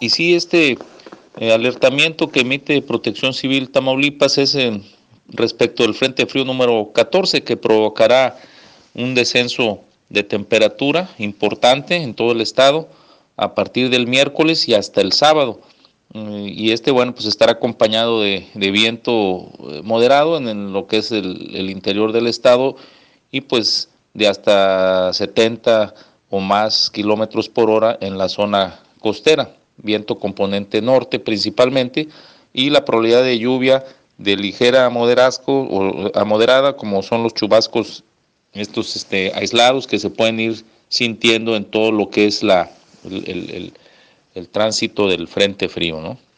Y sí, este eh, alertamiento que emite Protección Civil Tamaulipas es respecto del Frente Frío número 14, que provocará un descenso de temperatura importante en todo el estado a partir del miércoles y hasta el sábado. Mm, y este, bueno, pues estará acompañado de, viento eh, moderado en, lo que es el, el interior del estado y pues de hasta 70 o más kilómetros por hora en la zona costera viento componente norte principalmente, y la probabilidad de lluvia de ligera a, moderasco, o a moderada, como son los chubascos estos este, aislados que se pueden ir sintiendo en todo lo que es la, el, el tránsito del frente frío, ¿no?